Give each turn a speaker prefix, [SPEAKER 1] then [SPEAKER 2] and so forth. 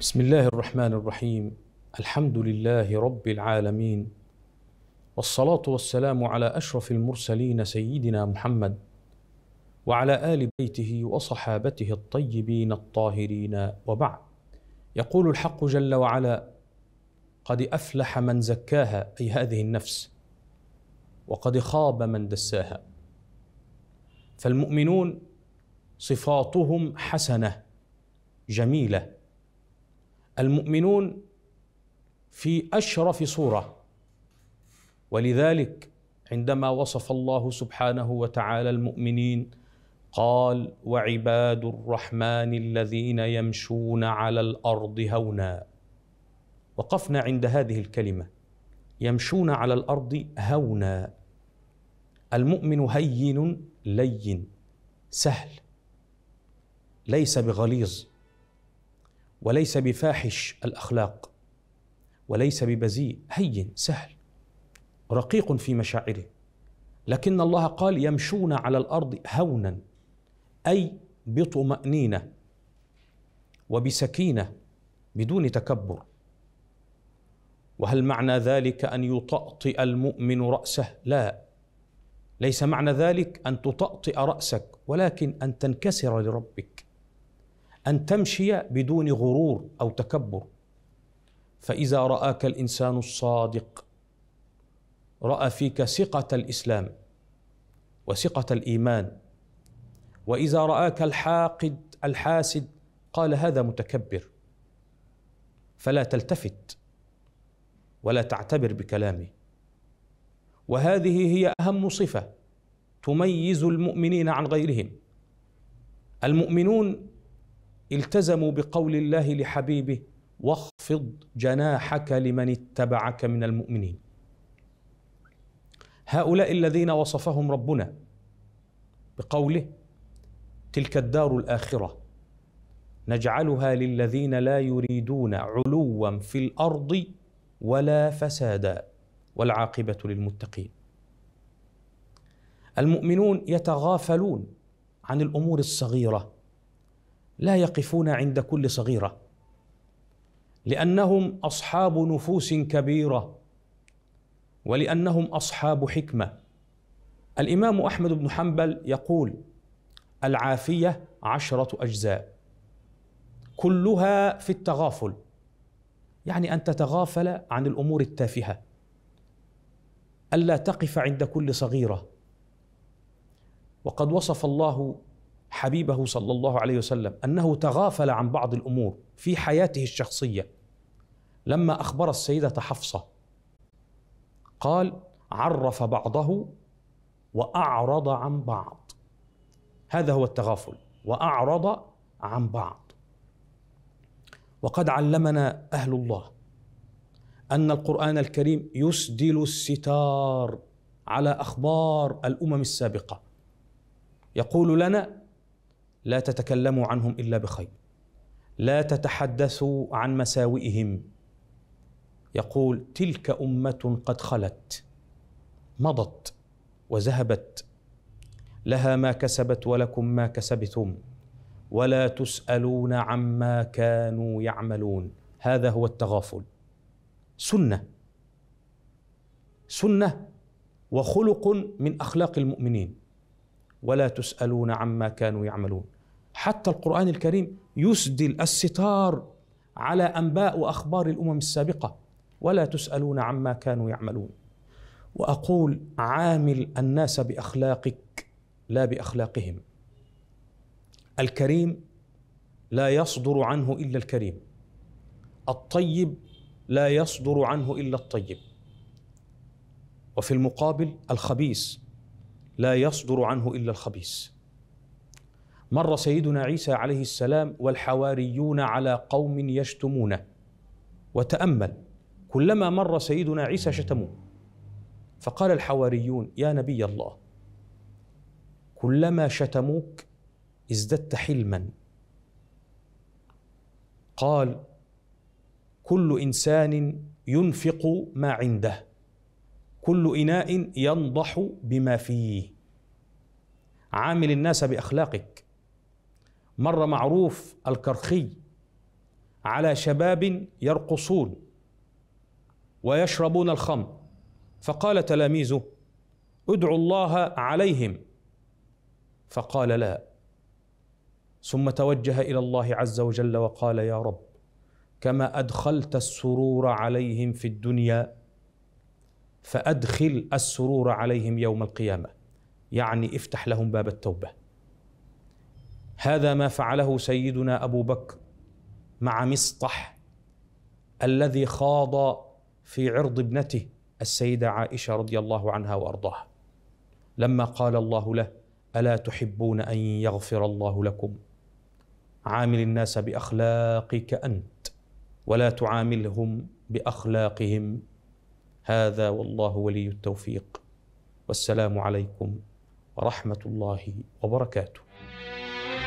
[SPEAKER 1] بسم الله الرحمن الرحيم الحمد لله رب العالمين والصلاه والسلام على اشرف المرسلين سيدنا محمد وعلى ال بيته وصحابته الطيبين الطاهرين وبعد يقول الحق جل وعلا قد افلح من زكاها اي هذه النفس وقد خاب من دساها فالمؤمنون صفاتهم حسنه جميله المؤمنون في اشرف صوره ولذلك عندما وصف الله سبحانه وتعالى المؤمنين قال وعباد الرحمن الذين يمشون على الارض هونا وقفنا عند هذه الكلمه يمشون على الارض هونا المؤمن هين لين سهل ليس بغليظ وليس بفاحش الاخلاق وليس ببذيء هين سهل رقيق في مشاعره لكن الله قال يمشون على الارض هونا اي بطمانينه وبسكينه بدون تكبر وهل معنى ذلك ان يطأطئ المؤمن راسه لا ليس معنى ذلك ان تطأطئ راسك ولكن ان تنكسر لربك ان تمشي بدون غرور او تكبر فاذا راك الانسان الصادق راى فيك ثقه الاسلام وثقه الايمان واذا راك الحاقد الحاسد قال هذا متكبر فلا تلتفت ولا تعتبر بكلامه وهذه هي اهم صفه تميز المؤمنين عن غيرهم المؤمنون التزموا بقول الله لحبيبه واخفض جناحك لمن اتبعك من المؤمنين هؤلاء الذين وصفهم ربنا بقوله تلك الدار الاخره نجعلها للذين لا يريدون علوا في الارض ولا فسادا والعاقبه للمتقين المؤمنون يتغافلون عن الامور الصغيره لا يقفون عند كل صغيره لانهم اصحاب نفوس كبيره ولانهم اصحاب حكمه الامام احمد بن حنبل يقول العافيه عشره اجزاء كلها في التغافل يعني ان تتغافل عن الامور التافهه الا تقف عند كل صغيره وقد وصف الله حبيبه صلى الله عليه وسلم انه تغافل عن بعض الامور في حياته الشخصيه لما اخبر السيده حفصه قال عرف بعضه واعرض عن بعض هذا هو التغافل واعرض عن بعض وقد علمنا اهل الله ان القران الكريم يسدل الستار على اخبار الامم السابقه يقول لنا لا تتكلموا عنهم الا بخير لا تتحدثوا عن مساوئهم يقول تلك امه قد خلت مضت وذهبت لها ما كسبت ولكم ما كسبتم ولا تسالون عما كانوا يعملون هذا هو التغافل سنه سنه وخلق من اخلاق المؤمنين ولا تسالون عما كانوا يعملون حتى القرآن الكريم يسدل الستار على أنباء وأخبار الأمم السابقة ولا تسألون عما كانوا يعملون وأقول عامل الناس بأخلاقك لا بأخلاقهم الكريم لا يصدر عنه إلا الكريم الطيب لا يصدر عنه إلا الطيب وفي المقابل الخبيث لا يصدر عنه إلا الخبيث مر سيدنا عيسى عليه السلام والحواريون على قوم يشتمونه وتامل كلما مر سيدنا عيسى شتموه فقال الحواريون يا نبي الله كلما شتموك ازددت حلما قال كل انسان ينفق ما عنده كل اناء ينضح بما فيه عامل الناس باخلاقك مر معروف الكرخي على شباب يرقصون ويشربون الخمر فقال تلاميذه ادعوا الله عليهم فقال لا ثم توجه الى الله عز وجل وقال يا رب كما ادخلت السرور عليهم في الدنيا فادخل السرور عليهم يوم القيامه يعني افتح لهم باب التوبه هذا ما فعله سيدنا ابو بكر مع مصطح الذي خاض في عرض ابنته السيده عائشه رضي الله عنها وارضاها لما قال الله له الا تحبون ان يغفر الله لكم عامل الناس باخلاقك انت ولا تعاملهم باخلاقهم هذا والله ولي التوفيق والسلام عليكم ورحمه الله وبركاته